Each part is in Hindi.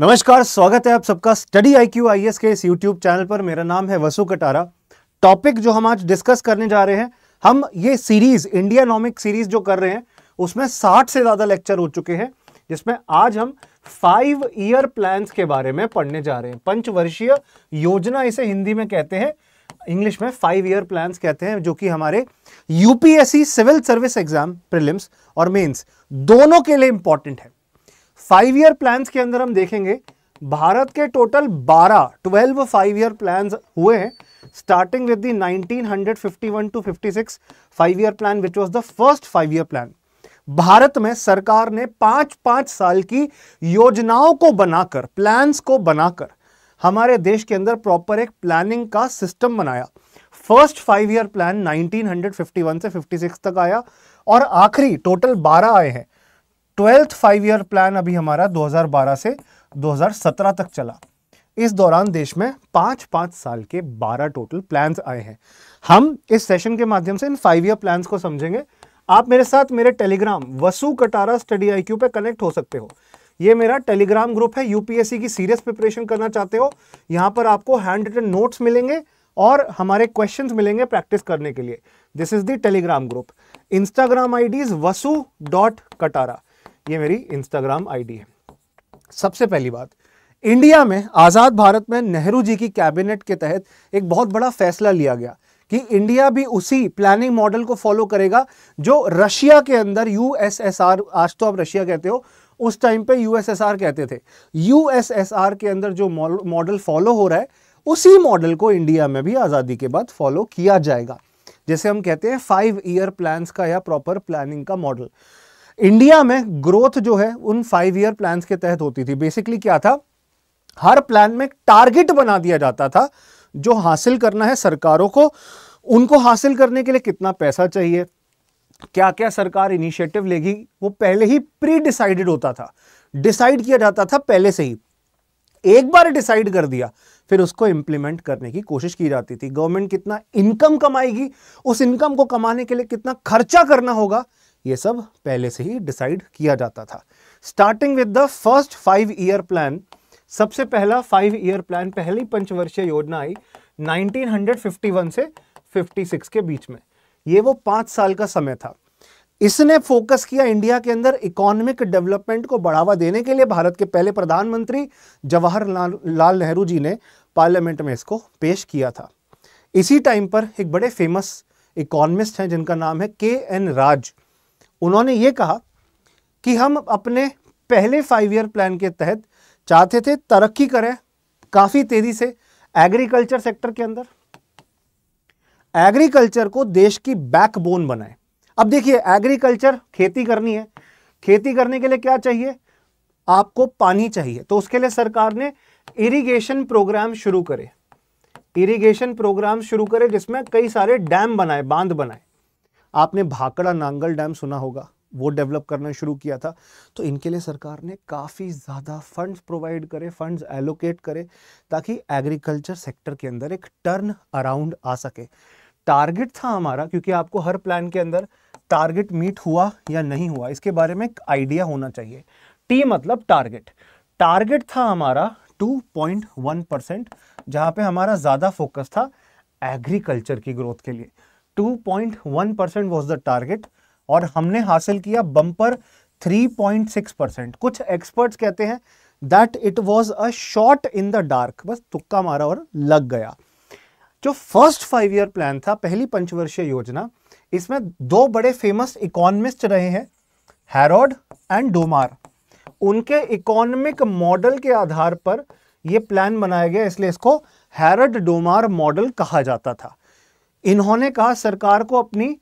नमस्कार स्वागत है आप सबका study I Q I S के इस यूट्यूब चैनल पर मेरा नाम है वसु कटारा टॉपिक जो हम आज डिस्कस करने जा रहे हैं हम ये सीरीज इंडिया नॉमिक सीरीज जो कर रहे हैं उसमें 60 से ज़्यादा लेक्चर हो चुके हैं जिसमें आज हम फाइव ईयर प्लान के बारे में पढ़ने जा रहे हैं पंचवर्षीय योजना इसे हिंदी में कहते हैं इंग्लिश में फाइव ईयर प्लान कहते हैं जो कि हमारे UPSC civil service exam prelims और मेन्स दोनों के लिए इंपॉर्टेंट है फाइव ईयर प्लान के अंदर हम देखेंगे भारत के टोटल 12 12 फाइव ईयर प्लान हुए हैं starting with the 1951 to 56 five year plan which was the first five year plan Bharat में सरकार ने पांच पांच साल की योजनाओं को बनाकर प्लान्स को बनाकर हमारे देश के अंदर प्रॉपर एक प्लानिंग का सिस्टम बनाया फर्स्ट फाइव ईयर प्लान 1951 से 56 तक आया और आखिरी टोटल 12 आए हैं ट्वेल्थ फाइव ईयर प्लान अभी हमारा 2012 से 2017 तक चला इस दौरान देश में पांच पांच साल के बारह टोटल प्लान्स आए हैं हम इस सेशन के माध्यम से इन फाइव ईयर प्लान्स को समझेंगे आप मेरे साथ मेरे Telegram Vasu Katara study I पे कनेक्ट हो सकते हो ये मेरा टेलीग्राम ग्रुप है यूपीएससी की सीरियस प्रिपरेशन करना चाहते हो यहाँ पर आपको हैंड रिटन नोट्स मिलेंगे और हमारे क्वेश्चंस मिलेंगे प्रैक्टिस करने के लिए this is the Telegram group Instagram I D is Vasu dot Katara ये मेरी इंस्टाग्राम आईडी है सबसे पहली बात इंडिया में आज़ाद भारत में नेहरू जी की कैबिनेट के तहत एक बहुत बड़ा फैसला लिया गया कि इंडिया भी उसी प्लानिंग मॉडल को फॉलो करेगा जो रशिया के अंदर यूएसएसआर आज तो आप रशिया कहते हो उस टाइम पे यूएसएसआर कहते थे यूएसएसआर के अंदर जो मॉडल फॉलो हो रहा है उसी मॉडल को इंडिया में भी आज़ादी के बाद फॉलो किया जाएगा जैसे हम कहते हैं फाइव ईयर प्लान का या प्रॉपर प्लानिंग का मॉडल इंडिया में ग्रोथ जो है उन फाइव ईयर प्लान के तहत होती थी बेसिकली क्या था हर प्लान में टारगेट बना दिया जाता था जो हासिल करना है सरकारों को उनको हासिल करने के लिए कितना पैसा चाहिए क्या क्या सरकार इनिशिएटिव लेगी वो पहले ही प्री डिसाइडेड होता था डिसाइड किया जाता था पहले से ही एक बार डिसाइड कर दिया फिर उसको इंप्लीमेंट करने की कोशिश की जाती थी गवर्नमेंट कितना इनकम कमाएगी उस इनकम को कमाने के लिए कितना खर्चा करना होगा ये सब पहले से ही डिसाइड किया जाता था starting with the first five year plan सबसे पहला फाइव ईयर प्लान पहली पंचवर्षीय योजना आई 1951 से 56 के बीच में ये वो पांच साल का समय था इसने फोकस किया इंडिया के अंदर इकोनॉमिक डेवलपमेंट को बढ़ावा देने के लिए भारत के पहले प्रधानमंत्री जवाहरलाल लाल नेहरू जी ने पार्लियामेंट में इसको पेश किया था इसी टाइम पर एक बड़े फेमस इकोनॉमिस्ट हैं जिनका नाम है के एन राज उन्होंने ये कहा कि हम अपने पहले फाइव ईयर प्लान के तहत चाहते थे तरक्की करें काफ़ी तेज़ी से एग्रीकल्चर सेक्टर के अंदर एग्रीकल्चर को देश की बैकबोन बनाए अब देखिए एग्रीकल्चर खेती करनी है खेती करने के लिए क्या चाहिए आपको पानी चाहिए तो उसके लिए सरकार ने इरिगेशन प्रोग्राम शुरू करे इरिगेशन प्रोग्राम शुरू करे जिसमें कई सारे डैम बनाए बांध बनाए आपने भाकड़ा नांगल डैम सुना होगा वो डेवलप करना शुरू किया था तो इनके लिए सरकार ने काफ़ी ज़्यादा फंड्स प्रोवाइड करे फंड्स एलोकेट करे ताकि एग्रीकल्चर सेक्टर के अंदर एक टर्न अराउंड आ सके टारगेट था हमारा क्योंकि आपको हर प्लान के अंदर टारगेट मीट हुआ या नहीं हुआ इसके बारे में एक आइडिया होना चाहिए टी मतलब टारगेट टारगेट था हमारा 2.1 परसेंट जहाँ पे हमारा ज़्यादा फोकस था एग्रीकल्चर की ग्रोथ के लिए 2.1 परसेंट वॉज द टारगेट और हमने हासिल किया बम्पर 3.6 परसेंट कुछ एक्सपर्ट्स कहते हैं that it was a shot in the dark बस तुक्का मारा और लग गया जो फर्स्ट फाइव ईयर प्लान था पहली पंचवर्षीय योजना इसमें दो बड़े फेमस इकोनमिस्ट रहे हैं हैरोड एंड डोमार उनके इकोनॉमिक मॉडल के आधार पर यह प्लान बनाया गया इसलिए इसको हैरड डोमार मॉडल कहा जाता था इन्होंने कहा सरकार को अपनी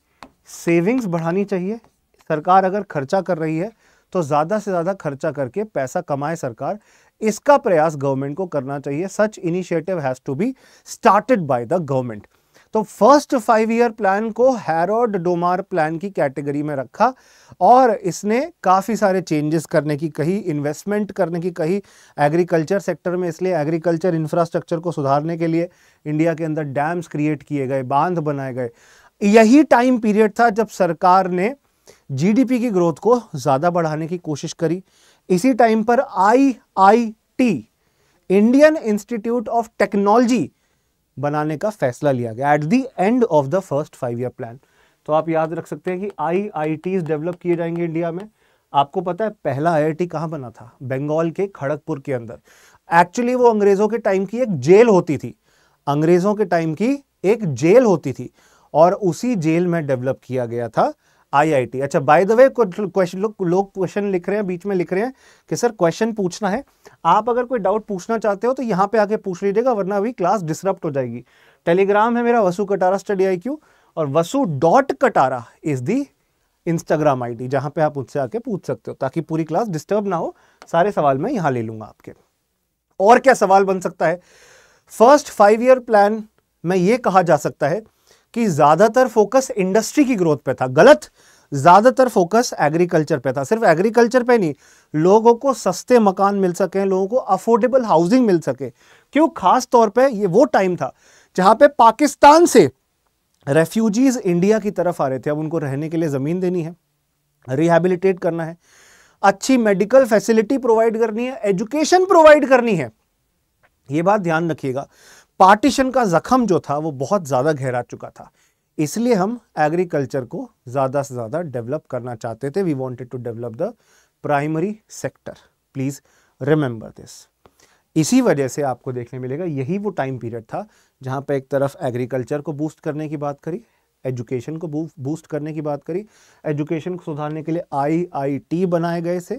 सेविंग्स बढ़ानी चाहिए सरकार अगर खर्चा कर रही है तो ज़्यादा से ज़्यादा खर्चा करके पैसा कमाए सरकार इसका प्रयास गवर्नमेंट को करना चाहिए such initiative has to be started by the government तो फर्स्ट फाइव ईयर प्लान को हैरोड डोमार प्लान की कैटेगरी में रखा और इसने काफ़ी सारे चेंजेस करने की कही इन्वेस्टमेंट करने की कही एग्रीकल्चर सेक्टर में इसलिए एग्रीकल्चर इंफ्रास्ट्रक्चर को सुधारने के लिए इंडिया के अंदर डैम्स क्रिएट किए गए बांध बनाए गए यही टाइम पीरियड था जब सरकार ने जीडीपी की ग्रोथ को ज़्यादा बढ़ाने की कोशिश करी इसी टाइम पर I Indian Institute of Technology बनाने का फैसला लिया गया at the end of the first five year plan तो आप याद रख सकते हैं कि आई आई डेवलप किए जाएंगे इंडिया में आपको पता है पहला आई आई कहाँ बना था बंगाल के खड़गपुर के अंदर एक्चुअली वो अंग्रेज़ों के टाइम की एक जेल होती थी अंग्रेज़ों के टाइम की एक जेल होती थी और उसी जेल में डेवलप किया गया था आईआईटी अच्छा बाय द वे कुछ क्वेश्चन लोग लोग क्वेश्चन लिख रहे हैं बीच में लिख रहे हैं कि सर क्वेश्चन पूछना है आप अगर कोई डाउट पूछना चाहते हो तो यहाँ पे आके पूछ लीजिएगा वरना अभी क्लास डिसरप्ट हो जाएगी टेलीग्राम है मेरा Vasu Katara study I Q और Vasu dot Katara is the Instagram ID जहाँ पे आप उससे आके पूछ सकते हो ताकि पूरी क्लास डिस्टर्ब ना हो सारे सवाल मैं यहाँ ले लूंगा आपके और क्या सवाल बन सकता है फर्स्ट फाइव ईयर प्लान में ये कहा जा सकता है कि ज़्यादातर फोकस इंडस्ट्री की ग्रोथ पे था गलत ज़्यादातर फोकस एग्रीकल्चर पे था सिर्फ एग्रीकल्चर पे नहीं लोगों को सस्ते मकान मिल सके लोगों को अफोर्डेबल हाउसिंग मिल सके क्यों खास तौर पे ये वो टाइम था जहां पे पाकिस्तान से रेफ्यूजीज़ इंडिया की तरफ आ रहे थे अब उनको रहने के लिए ज़मीन देनी है रिहेबिलिटेट करना है अच्छी मेडिकल फैसिलिटी प्रोवाइड करनी है एजुकेशन प्रोवाइड करनी है ये बात ध्यान रखिएगा पार्टीशन का जख्म जो था वो बहुत ज़्यादा गहरा चुका था इसलिए हम एग्रीकल्चर को ज़्यादा से ज़्यादा डेवलप करना चाहते थे we wanted to develop the primary sector please remember this इसी वजह से आपको देखने मिलेगा यही वो टाइम पीरियड था जहां पे एक तरफ एग्रीकल्चर को बूस्ट करने की बात करी एजुकेशन को बूस्ट करने की बात करी एजुकेशन को सुधारने के लिए आईआईटी बनाए गए थे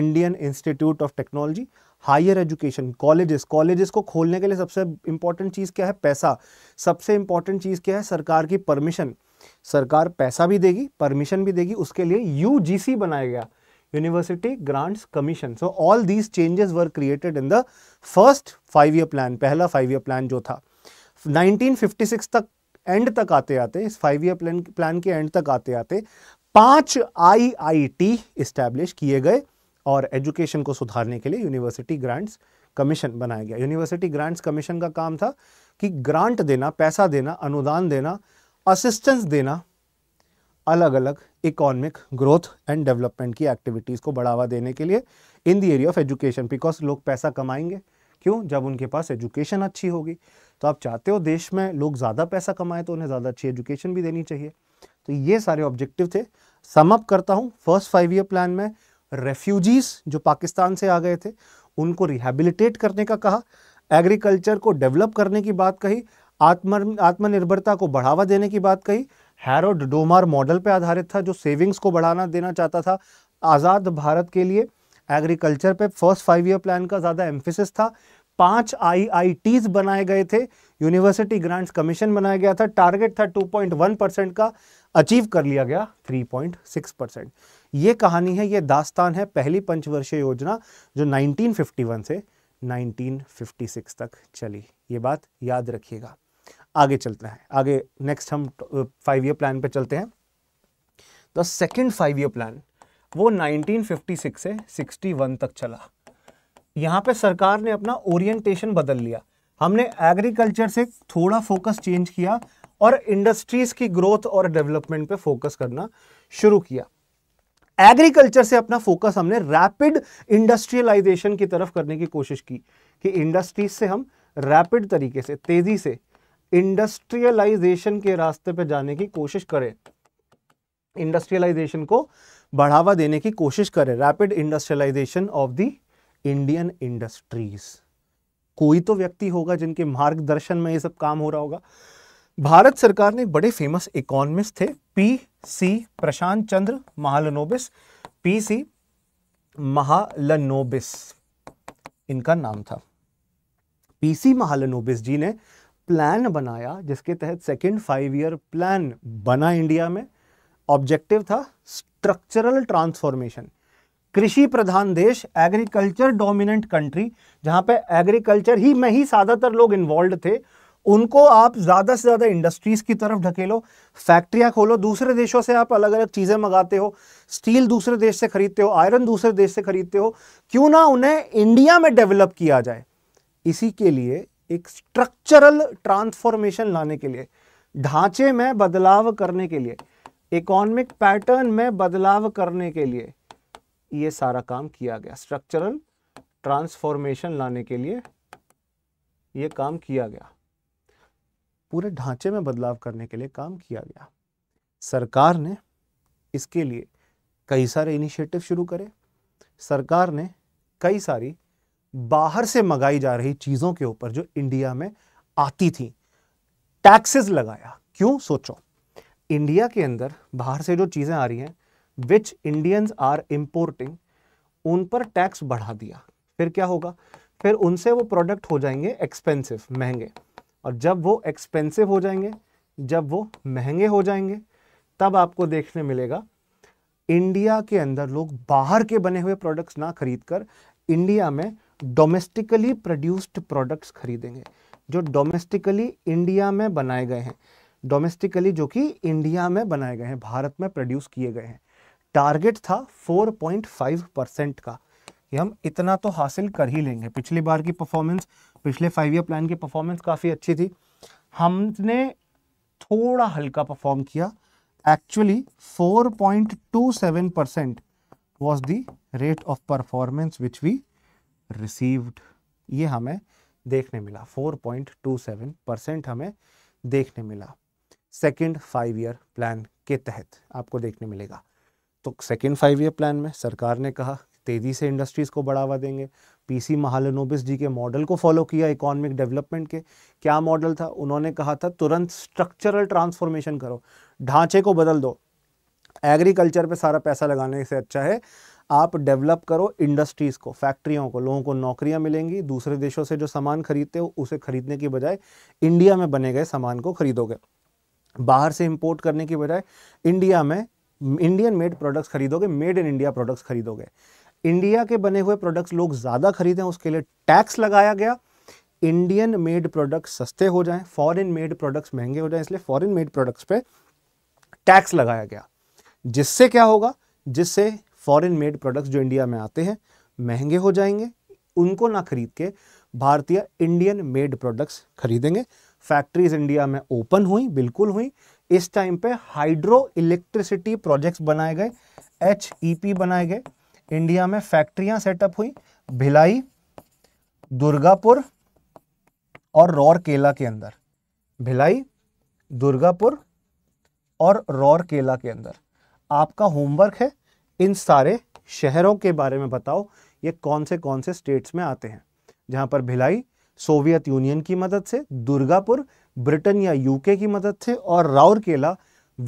Indian Institute of Technology higher education colleges colleges को खोलने के लिए सबसे इंपॉर्टेंट चीज़ क्या है पैसा सबसे इंपॉर्टेंट चीज़ क्या है सरकार की परमिशन सरकार पैसा भी देगी परमिशन भी देगी उसके लिए यू बनाया गया University Grants Commission so all these changes were created in the first five year plan पहला फाइव ईयर प्लान जो था 1956 तक एंड तक आते आते इस फाइव ईयर प्लान प्लान के एंड तक आते आते पांच आईआईटी इस्टेब्लिश किए गए और एजुकेशन को सुधारने के लिए यूनिवर्सिटी ग्रांट्स कमीशन बनाया गया यूनिवर्सिटी ग्रांट्स कमीशन का काम था कि ग्रांट देना पैसा देना अनुदान देना असिस्टेंस देना अलग अलग इकोनॉमिक ग्रोथ एंड डेवलपमेंट की एक्टिविटीज़ को बढ़ावा देने के लिए in the area of education because लोग पैसा कमाएंगे क्यों जब उनके पास एजुकेशन अच्छी होगी तो आप चाहते हो देश में लोग ज़्यादा पैसा कमाएं तो उन्हें ज़्यादा अच्छी एजुकेशन भी देनी चाहिए तो ये सारे ऑब्जेक्टिव थे सम अप करता हूँ फर्स्ट फाइव ईयर प्लान में रेफ्यूजीज़ जो पाकिस्तान से आ गए थे उनको रिहेबिलिटेट करने का कहा एग्रीकल्चर को डेवलप करने की बात कही आत्म आत्मनिर्भरता को बढ़ावा देने की बात कही हैरोड डोमार मॉडल पर आधारित था जो सेविंग्स को बढ़ाना देना चाहता था आज़ाद भारत के लिए एग्रीकल्चर पे फर्स्ट फाइव ईयर प्लान का ज़्यादा एम्फेसिस था पांच आईआईटीज बनाए गए थे यूनिवर्सिटी ग्रांट्स कमीशन बनाया गया था टारगेट था 2.1 परसेंट का अचीव कर लिया गया 3.6 परसेंट ये कहानी है ये दास्तान है पहली पंचवर्षीय योजना जो 1951 से 1956 तक चली ये बात याद रखिएगा आगे चलते हैं आगे नेक्स्ट हम फाइव ईयर प्लान पे चलते हैं the second five year plan वो 1956 से 61 तक चला यहाँ पे सरकार ने अपना ओरिएंटेशन बदल लिया हमने एग्रीकल्चर से थोड़ा फोकस चेंज किया और इंडस्ट्रीज़ की ग्रोथ और डेवलपमेंट पे फोकस करना शुरू किया एग्रीकल्चर से अपना फोकस हमने रैपिड इंडस्ट्रियलाइजेशन की तरफ करने की कोशिश की कि इंडस्ट्रीज से हम रैपिड तरीके से तेजी से इंडस्ट्रियलाइजेशन के रास्ते पर जाने की कोशिश करें इंडस्ट्रियलाइजेशन को बढ़ावा देने की कोशिश करें rapid industrialisation of the Indian industries कोई तो व्यक्ति होगा जिनके मार्गदर्शन में ये सब काम हो रहा होगा भारत सरकार ने बड़े फेमस इकोनॉमिस्ट थे P C Prasanta Chandra Mahalanobis P C Mahalanobis इनका नाम था पीसी महालनोबिस जी ने प्लान बनाया जिसके तहत सेकेंड फाइव ईयर प्लान बना इंडिया में ऑब्जेक्टिव था स्ट्रक्चरल ट्रांसफॉर्मेशन कृषि प्रधान देश एग्रीकल्चर डोमिनेंट कंट्री जहां पे एग्रीकल्चर ही में ही ज़्यादातर लोग इन्वॉल्व थे उनको आप ज़्यादा से ज़्यादा इंडस्ट्रीज़ की तरफ ढकेलो फैक्ट्रियां खोलो दूसरे देशों से आप अलग अलग चीज़ें मंगाते हो स्टील दूसरे देश से ख़रीदते हो आयरन दूसरे देश से ख़रीदते हो क्यों ना उन्हें इंडिया में डेवलप किया जाए इसी के लिए एक स्ट्रक्चरल ट्रांसफॉर्मेशन लाने के लिए ढांचे में बदलाव करने के लिए इकोनॉमिक पैटर्न में बदलाव करने के लिए यह सारा काम किया गया स्ट्रक्चरल ट्रांसफॉर्मेशन लाने के लिए यह काम किया गया पूरे ढांचे में बदलाव करने के लिए काम किया गया सरकार ने इसके लिए कई सारे इनिशिएटिव शुरू करे सरकार ने कई सारी बाहर से मंगाई जा रही चीज़ों के ऊपर जो इंडिया में आती थी टैक्सेस लगाया क्यों सोचो इंडिया के अंदर बाहर से जो चीज़ें आ रही हैं विच इंडियंस आर इम्पोर्टिंग उन पर टैक्स बढ़ा दिया फिर क्या होगा फिर उनसे वो प्रोडक्ट हो जाएंगे एक्सपेंसिव महंगे और जब वो एक्सपेंसिव हो जाएंगे जब वो महंगे हो जाएंगे तब आपको देखने मिलेगा इंडिया के अंदर लोग बाहर के बने हुए प्रोडक्ट्स ना खरीद कर इंडिया में डोमेस्टिकली प्रोड्यूस्ड प्रोडक्ट्स खरीदेंगे जो डोमेस्टिकली इंडिया में बनाए गए हैं डोमेस्टिकली जो कि इंडिया में बनाए गए हैं भारत में प्रोड्यूस किए गए हैं टारगेट था 4.5 परसेंट का कि हम इतना तो हासिल कर ही लेंगे पिछली बार की परफॉर्मेंस पिछले फाइव ईयर प्लान की परफॉर्मेंस काफ़ी अच्छी थी हमने थोड़ा हल्का परफॉर्म किया actually 4.27 percent was the rate of performance which we received ये हमें देखने मिला 4.27 परसेंट हमें देखने मिला सेकेंड फाइव ईयर प्लान के तहत आपको देखने मिलेगा तो सेकेंड फाइव ईयर प्लान में सरकार ने कहा तेज़ी से इंडस्ट्रीज़ को बढ़ावा देंगे पीसी महालनोबिस जी के मॉडल को फॉलो किया इकोनॉमिक डेवलपमेंट के क्या मॉडल था उन्होंने कहा था तुरंत स्ट्रक्चरल ट्रांसफॉर्मेशन करो ढांचे को बदल दो एग्रीकल्चर पे सारा पैसा लगाने से अच्छा है आप डेवलप करो इंडस्ट्रीज़ को फैक्ट्रियों को लोगों को नौकरियां मिलेंगी दूसरे देशों से जो सामान खरीदते हो उसे खरीदने की बजाय इंडिया में बने गए सामान को खरीदोगे बाहर से इंपोर्ट करने की बजाय इंडिया में इंडियन मेड प्रोडक्ट्स खरीदोगे मेड इन इंडिया प्रोडक्ट्स खरीदोगे इंडिया के बने हुए प्रोडक्ट्स लोग ज़्यादा खरीदें उसके लिए टैक्स लगाया गया इंडियन मेड प्रोडक्ट्स सस्ते हो जाएं फॉरेन मेड प्रोडक्ट्स महंगे हो जाएं इसलिए फॉरेन मेड प्रोडक्ट्स पे टैक्स लगाया गया जिससे क्या होगा जिससे फॉरेन मेड प्रोडक्ट्स जो इंडिया में आते हैं महंगे हो जाएंगे उनको ना खरीद के भारतीय इंडियन मेड प्रोडक्ट्स खरीदेंगे फैक्ट्रीज इंडिया में ओपन हुई बिल्कुल हुई इस टाइम पे हाइड्रो इलेक्ट्रिसिटी प्रोजेक्ट्स बनाए गए एच e बनाए गए इंडिया में फैक्ट्रियां सेटअप हुई भिलाई दुर्गापुर और रौरकेला के अंदर भिलाई दुर्गापुर और रौरकेला के अंदर आपका होमवर्क है इन सारे शहरों के बारे में बताओ ये कौन से कौन से स्टेट्स में आते हैं जहां पर भिलाई सोवियत यूनियन की मदद से दुर्गापुर ब्रिटेन या यूके की मदद से और राउरकेला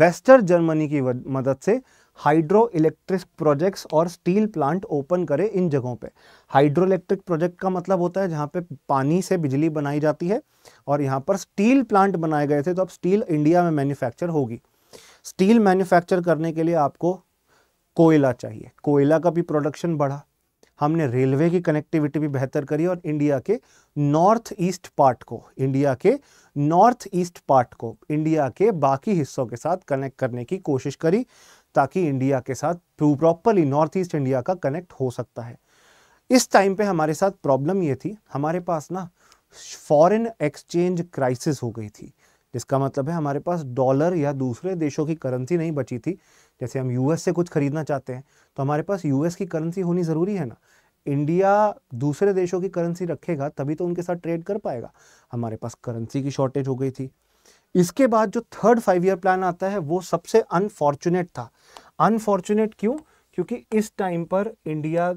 वेस्टर्न जर्मनी की मदद से हाइड्रो इलेक्ट्रिक प्रोजेक्ट्स और स्टील प्लांट ओपन करें इन जगहों पे हाइड्रो इलेक्ट्रिक प्रोजेक्ट का मतलब होता है जहाँ पे पानी से बिजली बनाई जाती है और यहाँ पर स्टील प्लांट बनाए गए थे तो अब स्टील इंडिया में मैन्युफैक्चर होगी स्टील मैन्युफैक्चर करने के लिए आपको कोयला चाहिए कोयला का भी प्रोडक्शन बढ़ा हमने रेलवे की कनेक्टिविटी भी बेहतर करी और इंडिया के नॉर्थ ईस्ट पार्ट को इंडिया के नॉर्थ ईस्ट पार्ट को इंडिया के बाकी हिस्सों के साथ कनेक्ट करने की कोशिश करी ताकि इंडिया के साथ प्रॉपरली नॉर्थ ईस्ट इंडिया का कनेक्ट हो सकता है इस टाइम पे हमारे साथ प्रॉब्लम ये थी हमारे पास ना फॉरेन एक्सचेंज क्राइसिस हो गई थी जिसका मतलब है हमारे पास डॉलर या दूसरे देशों की करेंसी नहीं बची थी जैसे हम यूएस से कुछ खरीदना चाहते हैं तो हमारे पास यूएस की करेंसी होनी ज़रूरी है ना इंडिया दूसरे देशों की करेंसी रखेगा तभी तो उनके साथ ट्रेड कर पाएगा हमारे पास करेंसी की शॉर्टेज हो गई थी इसके बाद जो थर्ड फाइव ईयर प्लान आता है वो सबसे अनफॉर्चुनेट था अनफॉर्चुनेट क्यों क्योंकि इस टाइम पर इंडिया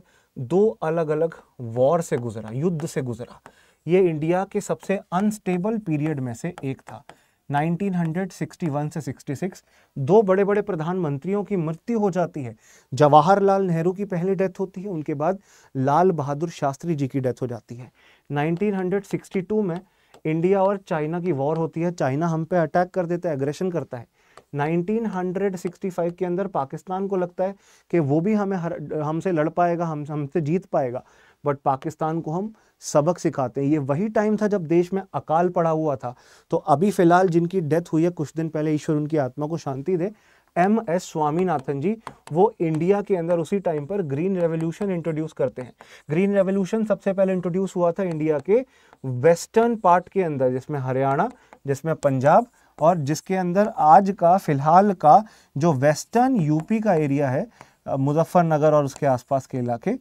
दो अलग अलग वॉर से गुजरा युद्ध से गुजरा ये इंडिया के सबसे अनस्टेबल पीरियड में से एक था 1961 से 66 दो बड़े बड़े प्रधानमंत्रियों की मृत्यु हो जाती है जवाहरलाल नेहरू की पहली डेथ होती है उनके बाद लाल बहादुर शास्त्री जी की डेथ हो जाती है 1962 में इंडिया और चाइना की वॉर होती है चाइना हम पे अटैक कर देता है एग्रेशन करता है 1965 के अंदर पाकिस्तान को लगता है कि वो भी हमें हमसे लड़ पाएगा हम हमसे जीत पाएगा बट पाकिस्तान को हम सबक सिखाते हैं ये वही टाइम था जब देश में अकाल पड़ा हुआ था तो अभी फ़िलहाल जिनकी डेथ हुई है कुछ दिन पहले ईश्वर उनकी आत्मा को शांति दे एम एस स्वामीनाथन जी वो इंडिया के अंदर उसी टाइम पर ग्रीन रेवोल्यूशन इंट्रोड्यूस करते हैं ग्रीन रेवोल्यूशन सबसे पहले इंट्रोड्यूस हुआ था इंडिया के वेस्टर्न पार्ट के अंदर जिसमें हरियाणा जिसमें पंजाब और जिसके अंदर आज का फिलहाल का जो वेस्टर्न यूपी का एरिया है मुजफ्फरनगर और उसके आसपास के इलाके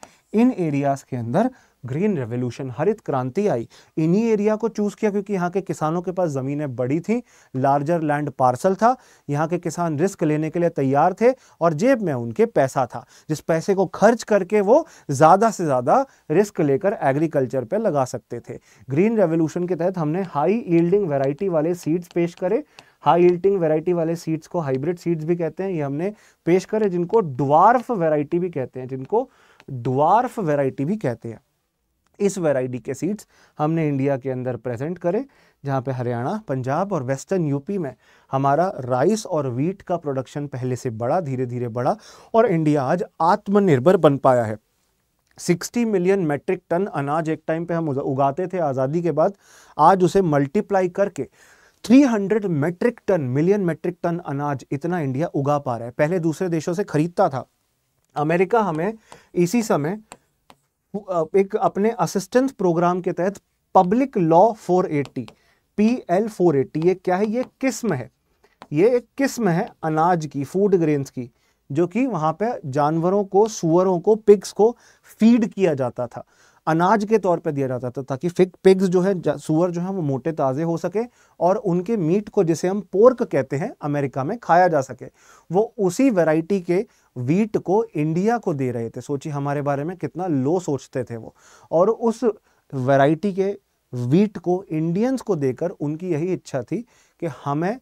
इन एरियाज़ के अंदर ग्रीन रेवोल्यूशन हरित क्रांति आई इन्हीं एरिया को चूज़ किया क्योंकि यहाँ के किसानों के पास ज़मीनें बड़ी थी लार्जर लैंड पार्सल था यहाँ के किसान रिस्क लेने के लिए तैयार थे और जेब में उनके पैसा था जिस पैसे को खर्च करके वो ज़्यादा से ज़्यादा रिस्क लेकर एग्रीकल्चर पर लगा सकते थे ग्रीन रेवोल्यूशन के तहत हमने हाई ईल्डिंग वेराइटी वाले सीड्स पेश करे हाई ईल्टिंग वैरायटी वाले सीड्स को हाइब्रिड सीड्स भी कहते हैं ये हमने पेश करे जिनको ड्वार्फ वैरायटी भी कहते हैं जिनको ड्वार्फ वैरायटी भी कहते हैं इस वैरायटी के सीड्स हमने इंडिया के अंदर प्रेजेंट करे जहाँ पे हरियाणा पंजाब और वेस्टर्न यूपी में हमारा राइस और वीट का प्रोडक्शन पहले से बड़ा धीरे धीरे बढ़ा और इंडिया आज आत्मनिर्भर बन पाया है 60 मिलियन मेट्रिक टन अनाज एक टाइम पे हम उगाते थे आज़ादी के बाद आज उसे मल्टीप्लाई करके 300 metric ton million metric ton अनाज इतना इंडिया उगा पा रहा है पहले दूसरे देशों से खरीदता था अमेरिका हमें इसी समय एक अपने असिस्टेंस प्रोग्राम के तहत पब्लिक लॉ 480 पीएल 480 ये क्या है ये किस्म है ये एक किस्म है अनाज की फूड ग्रेन्स की जो कि वहाँ पे जानवरों को सुअरों को पिग्स को फीड किया जाता था अनाज के तौर पे दिया जाता था ताकि फिग पिग्स जो है सुअर जो है वो मोटे ताज़े हो सके और उनके मीट को जिसे हम पोर्क कहते हैं अमेरिका में खाया जा सके वो उसी वैरायटी के वीट को इंडिया को दे रहे थे सोचिए हमारे बारे में कितना लो सोचते थे वो और उस वैरायटी के वीट को इंडियंस को देकर उनकी यही इच्छा थी कि हमें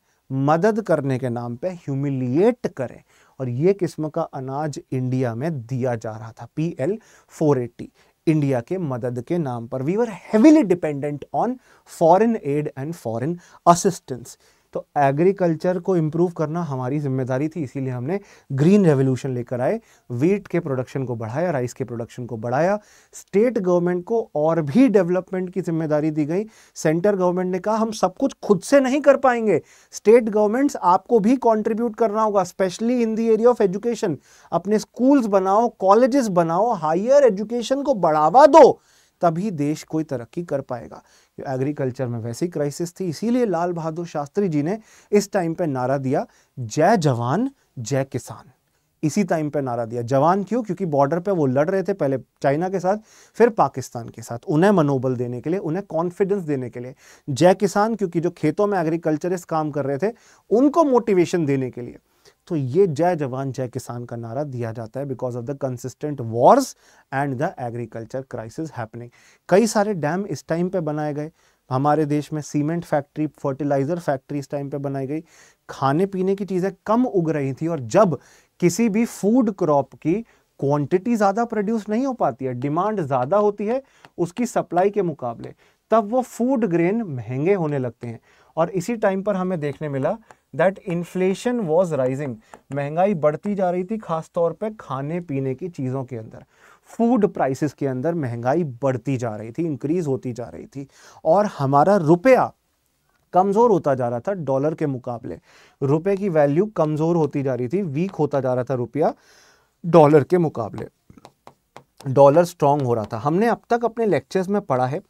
मदद करने के नाम पे ह्यूमिलिएट करें और ये किस्म का अनाज इंडिया में दिया जा रहा था P L four eighty India के मदद के नाम पर we were heavily dependent on foreign aid and foreign assistance तो एग्रीकल्चर को इम्प्रूव करना हमारी जिम्मेदारी थी इसीलिए हमने ग्रीन रेवोल्यूशन लेकर आए वीट के प्रोडक्शन को बढ़ाया राइस के प्रोडक्शन को बढ़ाया स्टेट गवर्नमेंट को और भी डेवलपमेंट की जिम्मेदारी दी गई सेंटर गवर्नमेंट ने कहा हम सब कुछ खुद से नहीं कर पाएंगे स्टेट गवर्नमेंट्स आपको भी कॉन्ट्रीब्यूट करना होगा specially in the area of education अपने स्कूल्स बनाओ कॉलेजेस बनाओ हायर एजुकेशन को बढ़ावा दो तभी देश कोई तरक्की कर पाएगा एग्रीकल्चर में वैसी क्राइसिस थी इसीलिए लाल बहादुर शास्त्री जी ने इस टाइम पे नारा दिया जय जवान जय किसान इसी टाइम पे नारा दिया जवान क्यों क्योंकि बॉर्डर पे वो लड़ रहे थे पहले चाइना के साथ फिर पाकिस्तान के साथ उन्हें मनोबल देने के लिए उन्हें कॉन्फिडेंस देने के लिए जय किसान क्योंकि जो खेतों में एग्रीकल्चरिस्ट काम कर रहे थे उनको मोटिवेशन देने के लिए तो ये जय जवान जय किसान का नारा दिया जाता है because of the consistent wars and the agriculture crisis happening कई सारे डैम इस टाइम पे बनाए गए हमारे देश में सीमेंट फैक्ट्री फर्टिलाइज़र फैक्ट्री इस टाइम पे बनाई गई खाने पीने की चीज़ें कम उग रही थी और जब किसी भी फूड क्रॉप की क्वांटिटी ज़्यादा प्रोड्यूस नहीं हो पाती है डिमांड ज़्यादा होती है उसकी सप्लाई के मुकाबले तब वो फूड ग्रेन महंगे होने लगते हैं और इसी टाइम पर हमें देखने मिला दैट इन्फ्लेशन वॉज राइजिंग महंगाई बढ़ती जा रही थी खासतौर पर खाने पीने की चीज़ों के अंदर फूड प्राइसेस के अंदर महंगाई बढ़ती जा रही थी इंक्रीज होती जा रही थी और हमारा रुपया कमज़ोर होता जा रहा था डॉलर के मुकाबले रुपए की वैल्यू कमज़ोर होती जा रही थी वीक होता जा रहा था रुपया डॉलर के मुकाबले डॉलर स्ट्रांग हो रहा था हमने अब तक अपने लेक्चर्स में पढ़ा है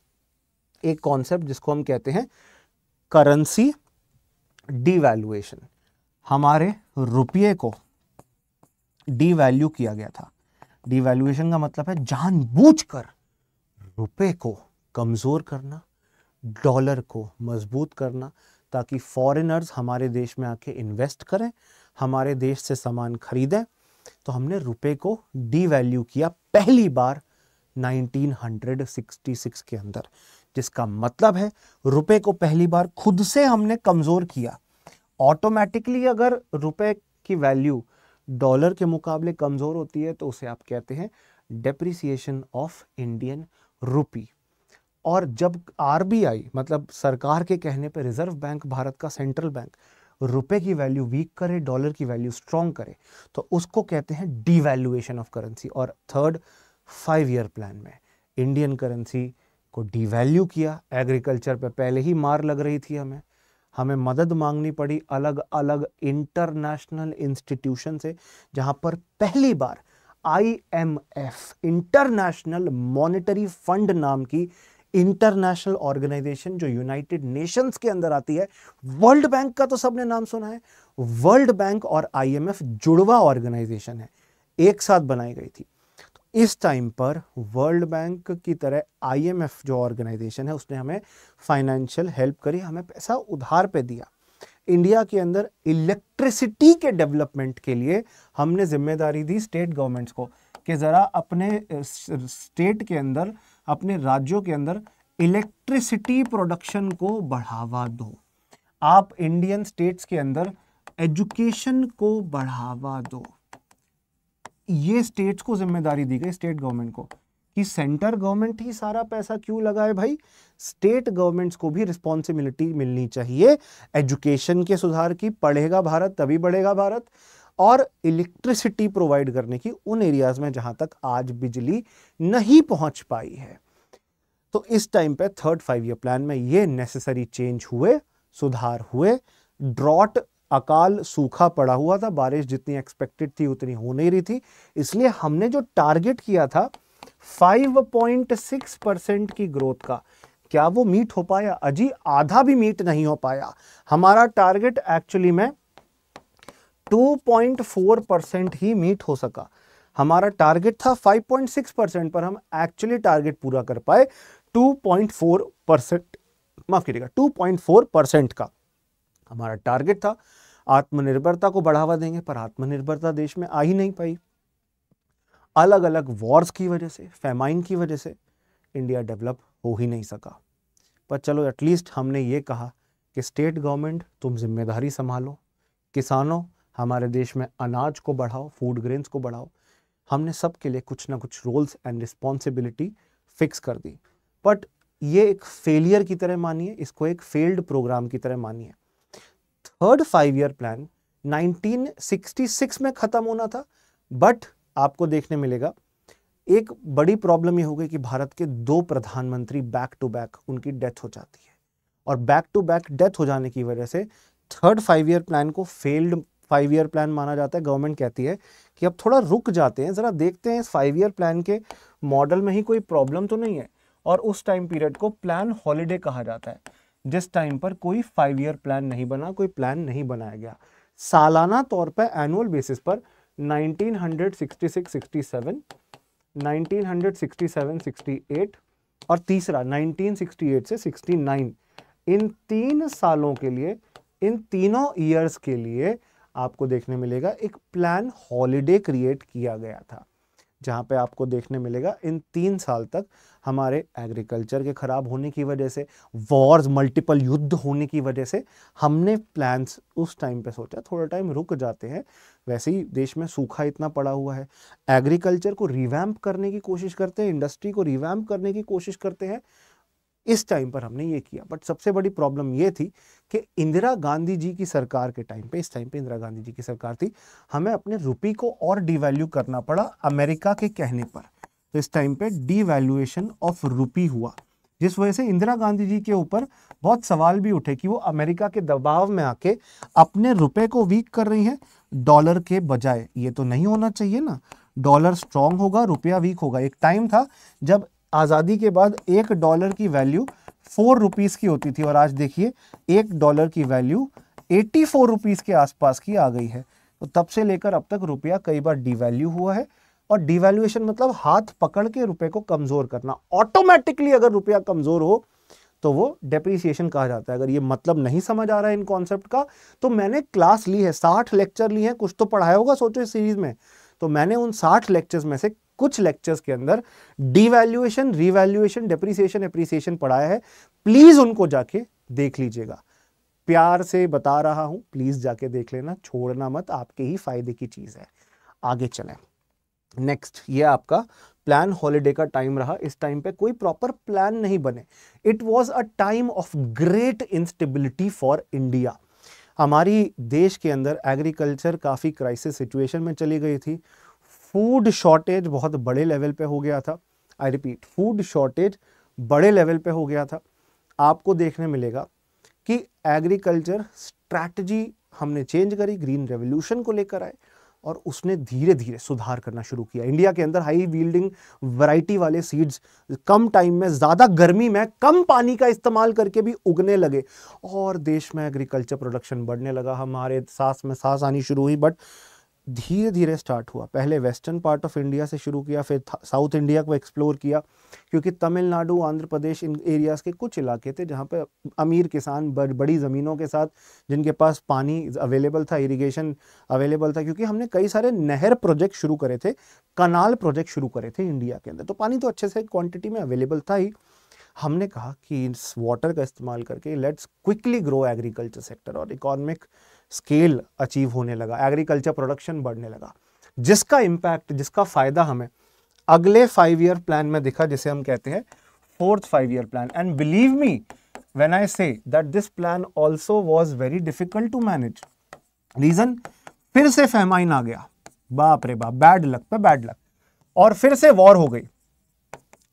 एक कॉन्सेप्ट जिसको हम कहते हैं करेंसी डीवैल्यूएशन हमारे रुपये को डीवैल्यू किया गया था डीवैल्यूएशन का मतलब है जानबूझकर रुपए को कमज़ोर करना डॉलर को मजबूत करना ताकि फॉरेनर्स हमारे देश में आके इन्वेस्ट करें हमारे देश से सामान खरीदें तो हमने रुपए को डीवैल्यू किया पहली बार 1966 के अंदर जिसका मतलब है रुपए को पहली बार खुद से हमने कमज़ोर किया ऑटोमेटिकली अगर रुपए की वैल्यू डॉलर के मुकाबले कमज़ोर होती है तो उसे आप कहते हैं डेप्रिसिएशन ऑफ इंडियन रुपी और जब आरबीआई मतलब सरकार के कहने पर रिजर्व बैंक भारत का सेंट्रल बैंक रुपए की वैल्यू वीक करे डॉलर की वैल्यू स्ट्रॉन्ग करे तो उसको कहते हैं डिवेल्युएशन ऑफ करेंसी और थर्ड फाइव ईयर प्लान में इंडियन करेंसी को डिवेल्यू किया एग्रीकल्चर पे पहले ही मार लग रही थी हमें हमें मदद मांगनी पड़ी अलग अलग इंटरनेशनल इंस्टीट्यूशन से जहां पर पहली बार आईएमएफ इंटरनेशनल मॉनेटरी फंड नाम की इंटरनेशनल ऑर्गेनाइजेशन जो यूनाइटेड नेशंस के अंदर आती है वर्ल्ड बैंक का तो सबने नाम सुना है वर्ल्ड बैंक और आईएमएफ जुड़वा ऑर्गेनाइजेशन है एक साथ बनाई गई थी इस टाइम पर वर्ल्ड बैंक की तरह आईएमएफ जो ऑर्गेनाइजेशन है उसने हमें फाइनेंशियल हेल्प करी हमें पैसा उधार पे दिया इंडिया के अंदर इलेक्ट्रिसिटी के डेवलपमेंट के लिए हमने जिम्मेदारी दी स्टेट गवर्नमेंट्स को कि ज़रा अपने स्टेट के अंदर अपने राज्यों के अंदर इलेक्ट्रिसिटी प्रोडक्शन को बढ़ावा दो आप इंडियन स्टेट्स के अंदर एजुकेशन को बढ़ावा दो ये स्टेट्स को जिम्मेदारी दी गई स्टेट गवर्नमेंट को कि सेंटर गवर्नमेंट ही सारा पैसा क्यों लगाए भाई स्टेट गवर्नमेंट्स को भी रिस्पॉन्सिबिलिटी मिलनी चाहिए एजुकेशन के सुधार की पढ़ेगा भारत तभी बढ़ेगा भारत और इलेक्ट्रिसिटी प्रोवाइड करने की उन एरियाज में जहां तक आज बिजली नहीं पहुंच पाई है तो इस टाइम पे थर्ड फाइव ईयर प्लान में ये नेसेसरी चेंज हुए सुधार हुए ड्रॉट अकाल सूखा पड़ा हुआ था बारिश जितनी एक्सपेक्टेड थी उतनी हो नहीं रही थी इसलिए हमने जो टारगेट किया था 5.6 परसेंट की ग्रोथ का क्या वो मीट हो पाया अजी आधा भी मीट नहीं हो पाया हमारा टारगेट एक्चुअली में 2.4 परसेंट ही मीट हो सका हमारा टारगेट था 5.6 परसेंट पर हम एक्चुअली टारगेट पूरा कर पाए 2.4 परसेंट माफ कीजिएगा 2.4 परसेंट का हमारा टारगेट था आत्मनिर्भरता को बढ़ावा देंगे पर आत्मनिर्भरता देश में आ ही नहीं पाई अलग अलग वॉर्स की वजह से फेमाइन की वजह से इंडिया डेवलप हो ही नहीं सका पर चलो एटलीस्ट हमने ये कहा कि स्टेट गवर्नमेंट तुम जिम्मेदारी संभालो किसानों हमारे देश में अनाज को बढ़ाओ फूड ग्रेन्स को बढ़ाओ हमने सब के लिए कुछ ना कुछ रोल्स एंड रिस्पॉन्सिबिलिटी फिक्स कर दी बट ये एक फेलियर की तरह मानिए इसको एक फेल्ड प्रोग्राम की तरह मानिए थर्ड फाइव ईयर प्लान 1966 में ख़त्म होना था बट आपको देखने मिलेगा एक बड़ी प्रॉब्लम ये हो गई कि भारत के दो प्रधानमंत्री बैक टू बैक उनकी डेथ हो जाती है और बैक टू बैक डेथ हो जाने की वजह से थर्ड फाइव ईयर प्लान को फेल्ड फाइव ईयर प्लान माना जाता है गवर्नमेंट कहती है कि अब थोड़ा रुक जाते हैं ज़रा देखते हैं इस फाइव ईयर प्लान के मॉडल में ही कोई प्रॉब्लम तो नहीं है और उस टाइम पीरियड को प्लान हॉलीडे कहा जाता है जिस टाइम पर कोई फाइव ईयर प्लान नहीं बना कोई प्लान नहीं बनाया गया सालाना तौर पर एनुअल बेसिस पर 1966-67, 1967-68 और तीसरा 1968 से 69 इन तीन सालों के लिए इन तीनों ईयर्स के लिए आपको देखने मिलेगा एक प्लान हॉलिडे क्रिएट किया गया था जहाँ पे आपको देखने मिलेगा इन तीन साल तक हमारे एग्रीकल्चर के ख़राब होने की वजह से वॉर्स मल्टीपल युद्ध होने की वजह से हमने प्लान्स उस टाइम पे सोचा थोड़ा टाइम रुक जाते हैं वैसे ही देश में सूखा इतना पड़ा हुआ है एग्रीकल्चर को रिवैम्प करने की कोशिश करते हैं इंडस्ट्री को रिवैम्प करने की कोशिश करते हैं इस टाइम पर हमने ये किया बट सबसे बड़ी प्रॉब्लम ये थी कि इंदिरा गांधी जी की सरकार के टाइम पे इस टाइम पे इंदिरा गांधी जी की सरकार थी हमें अपने रुपी को और डिवैल्यू करना पड़ा अमेरिका के कहने पर तो इस टाइम पे डिवैल्यूएशन ऑफ रुपी हुआ जिस वजह से इंदिरा गांधी जी के ऊपर बहुत सवाल भी उठे कि वो अमेरिका के दबाव में आके अपने रुपए को वीक कर रही हैं डॉलर के बजाय ये तो नहीं होना चाहिए ना डॉलर स्ट्रांग होगा रुपया वीक होगा एक टाइम था जब आज़ादी के बाद एक डॉलर की वैल्यू फोर रुपीज़ की होती थी और आज देखिए एक डॉलर की वैल्यू एट्टी फोर रुपीज़ के आसपास की आ गई है तो तब से लेकर अब तक रुपया कई बार डिवैल्यू हुआ है और डिवैल्यूएशन मतलब हाथ पकड़ के रुपए को कमज़ोर करना ऑटोमेटिकली अगर रुपया कमज़ोर हो तो वो डेप्रिसिएशन कहा जाता है अगर ये मतलब नहीं समझ आ रहा है इन कॉन्सेप्ट का तो मैंने क्लास ली है साठ लेक्चर ली है कुछ तो पढ़ाया होगा सोचो इस सीरीज़ में तो मैंने उन साठ लेक्चर्स में से कुछ लेक्चर्स के अंदर डिवैल्यूएशन रिवैल्यूएशन डिप्रिसिएशन एप्रिसिएशन पढ़ाया है प्लीज़ उनको जाके देख लीजिएगा प्यार से बता रहा हूं प्लीज़ जाके देख लेना छोड़ना मत आपके ही फायदे की चीज़ है आगे चलें नेक्स्ट ये आपका प्लान हॉलिडे का टाइम रहा इस टाइम पे कोई प्रॉपर प्लान नहीं बने it was a time of great instability for India हमारी देश के अंदर एग्रीकल्चर काफ़ी क्राइसिस सिचुएशन में चली गई थी फूड शॉर्टेज बहुत बड़े लेवल पे हो गया था आई रिपीट फूड शॉर्टेज बड़े लेवल पे हो गया था आपको देखने मिलेगा कि एग्रीकल्चर स्ट्रैटी हमने चेंज करी ग्रीन रेवोल्यूशन को लेकर आए और उसने धीरे धीरे सुधार करना शुरू किया इंडिया के अंदर हाई वील्डिंग वैरायटी वाले सीड्स कम टाइम में ज़्यादा गर्मी में कम पानी का इस्तेमाल करके भी उगने लगे और देश में एग्रीकल्चर प्रोडक्शन बढ़ने लगा हमारे सांस में सांस आनी शुरू हुई बट धीरे धीरे स्टार्ट हुआ पहले वेस्टर्न पार्ट ऑफ इंडिया से शुरू किया फिर साउथ इंडिया को एक्सप्लोर किया क्योंकि तमिलनाडु आंध्र प्रदेश इन एरियाज़ के कुछ इलाके थे जहाँ पर अमीर किसान बड़, बड़ी ज़मीनों के साथ जिनके पास पानी अवेलेबल था इरिगेशन अवेलेबल था क्योंकि हमने कई सारे नहर प्रोजेक्ट शुरू करे थे कनाल प्रोजेक्ट शुरू करे थे इंडिया के अंदर तो पानी तो अच्छे से क्वान्टिटी में अवेलेबल था ही हमने कहा कि इस वाटर का इस्तेमाल करके let's quickly grow agriculture sector और इकोनॉमिक स्केल अचीव होने लगा एग्रीकल्चर प्रोडक्शन बढ़ने लगा जिसका इम्पैक्ट जिसका फ़ायदा हमें अगले फाइव ईयर प्लान में दिखा जिसे हम कहते हैं fourth five year plan and believe me when I say that this plan also was very difficult to manage reason फिर से फेमाइन आ गया बाप रे बाप बैड लक पे बैड लक और फिर से वॉर हो गई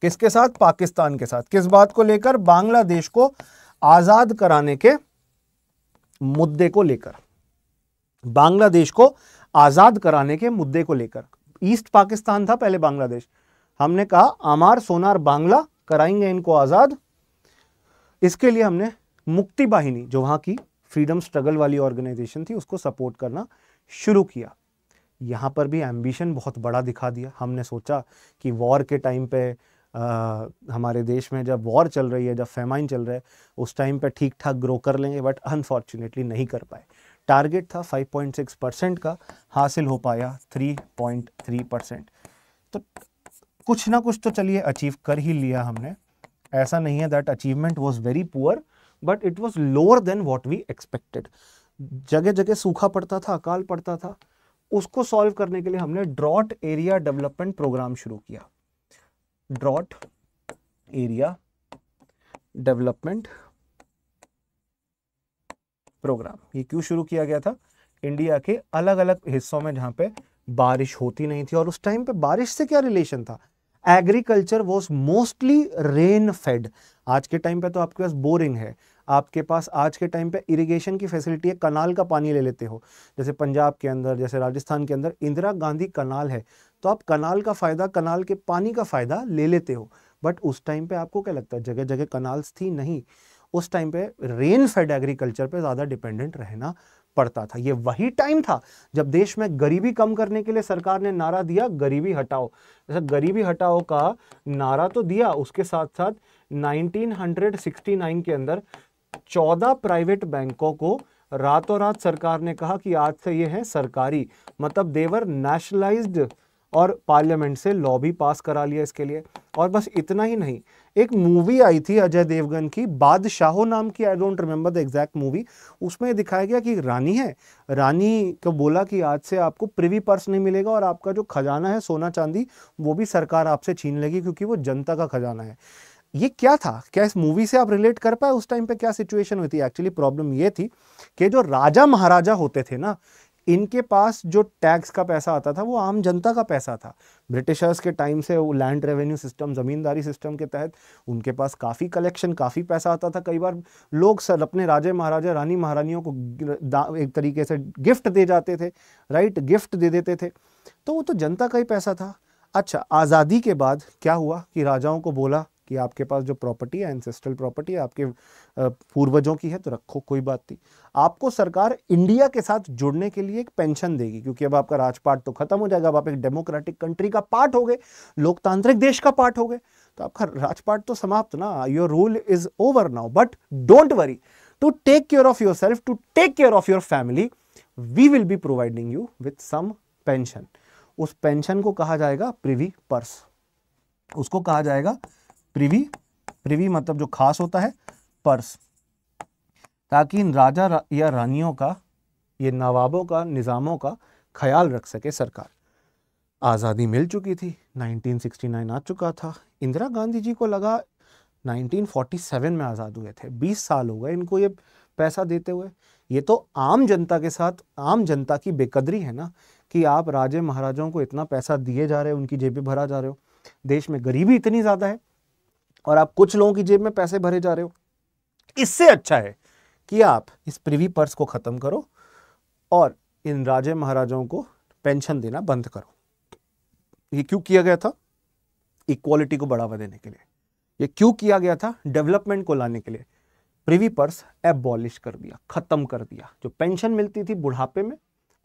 किसके साथ पाकिस्तान के साथ किस बात को लेकर बांग्लादेश को आजाद कराने के मुद्दे को लेकर बांग्लादेश को आज़ाद कराने के मुद्दे को लेकर ईस्ट पाकिस्तान था पहले बांग्लादेश हमने कहा आमार सोनार बांग्ला कराएंगे इनको आज़ाद इसके लिए हमने मुक्ति वाहिनी जो वहां की फ्रीडम स्ट्रगल वाली ऑर्गेनाइजेशन थी उसको सपोर्ट करना शुरू किया यहां पर भी एम्बिशन बहुत बड़ा दिखा दिया हमने सोचा कि वॉर के टाइम पे आ, हमारे देश में जब वॉर चल रही है जब फेमाइन चल रहा है उस टाइम पे ठीक ठाक ग्रो कर लेंगे बट अनफॉर्चुनेटली नहीं कर पाए टारगेट था 5.6 परसेंट का हासिल हो पाया 3.3 परसेंट तो कुछ ना कुछ तो चलिए अचीव कर ही लिया हमने ऐसा नहीं है that achievement was very poor but it was lower than what we expected जगह जगह सूखा पड़ता था अकाल पड़ता था उसको सॉल्व करने के लिए हमने ड्रॉट एरिया डेवलपमेंट प्रोग्राम शुरू किया ड्रॉट एरिया डेवलपमेंट प्रोग्राम ये क्यों शुरू किया गया था इंडिया के अलग अलग हिस्सों में जहाँ पे बारिश होती नहीं थी और उस टाइम पे बारिश से क्या रिलेशन था agriculture was mostly rain fed आज के टाइम पे तो आपके पास बोरिंग है आपके पास आज के टाइम पे इरिगेशन की फैसिलिटी है कनाल का पानी ले लेते हो जैसे पंजाब के अंदर जैसे राजस्थान के अंदर इंदिरा गांधी कनाल है तो आप कनाल का फ़ायदा कनाल के पानी का फ़ायदा ले लेते हो बट उस टाइम पे आपको क्या लगता है जगह जगह कनाल्स थी नहीं उस टाइम पे रेन फेड एग्रीकल्चर पे ज़्यादा डिपेंडेंट रहना पड़ता था ये वही टाइम था जब देश में गरीबी कम करने के लिए सरकार ने नारा दिया गरीबी हटाओ जैसा गरीबी हटाओ का नारा तो दिया उसके साथ साथ 1969 के अंदर 14 प्राइवेट बैंकों को रातों रात सरकार ने कहा कि आज से ये है सरकारी मतलब देवर नेशनलाइज्ड और पार्लियामेंट से लॉ भी पास करा लिया इसके लिए और बस इतना ही नहीं एक मूवी आई थी अजय देवगन की बादशाहो नाम की I don't remember the exact movie उसमें दिखाया गया कि रानी है रानी को बोला कि आज से आपको प्रिवी पर्स नहीं मिलेगा और आपका जो खजाना है सोना चांदी वो भी सरकार आपसे छीन लेगी क्योंकि वो जनता का खजाना है ये क्या था क्या इस मूवी से आप रिलेट कर पाए उस टाइम पे क्या सिचुएशन हुई थी एक्चुअली प्रॉब्लम ये थी कि जो राजा महाराजा होते थे ना इनके पास जो टैक्स का पैसा आता था वो आम जनता का पैसा था ब्रिटिशर्स के टाइम से वो land revenue system zamindari system के तहत उनके पास काफ़ी कलेक्शन काफ़ी पैसा आता था कई बार लोग सर अपने राजे महाराजा रानी महारानियों को एक तरीके से गिफ्ट दे जाते थे राइट गिफ्ट दे देते थे तो वो तो जनता का ही पैसा था अच्छा आज़ादी के बाद क्या हुआ कि राजाओं को बोला कि आपके पास जो प्रॉपर्टी है एंसेस्ट्रल प्रॉपर्टी आपके पूर्वजों की है तो रखो कोई बात नहीं आपको सरकार इंडिया के साथ जुड़ने के लिए एक पेंशन देगी क्योंकि अब आपका राजपाट तो खत्म हो जाएगा अब आप एक डेमोक्रेटिक कंट्री का पार्ट हो गए लोकतांत्रिक देश का पार्ट हो गए तो आपका राजपाट तो समाप्त ना your rule is over now but don't worry to take care of yourself to take care of your family we will be providing you with some pension उस पेंशन को कहा जाएगा प्रिवी पर्स उसको कहा जाएगा प्रिवी प्रिवी मतलब जो खास होता है पर्स ताकि इन राजा रा, या रानियों का ये नवाबों का निज़ामों का ख्याल रख सके सरकार आज़ादी मिल चुकी थी 1969 आ चुका था इंदिरा गांधी जी को लगा 1947 में आज़ाद हुए थे 20 साल हो गए इनको ये पैसा देते हुए ये तो आम जनता के साथ आम जनता की बेकदरी है ना कि आप राजे महाराजाओं को इतना पैसा दिए जा रहे हो उनकी जेबें भरा जा रहे हो देश में गरीबी इतनी ज़्यादा है और आप कुछ लोगों की जेब में पैसे भरे जा रहे हो इससे अच्छा है कि आप इस प्रिवी पर्स को ख़त्म करो और इन राजे महाराजाओं को पेंशन देना बंद करो ये क्यों किया गया था इक्वालिटी को बढ़ावा देने के लिए ये क्यों किया गया था डेवलपमेंट को लाने के लिए प्रिवी पर्स एबॉलिश कर दिया ख़त्म कर दिया जो पेंशन मिलती थी बुढ़ापे में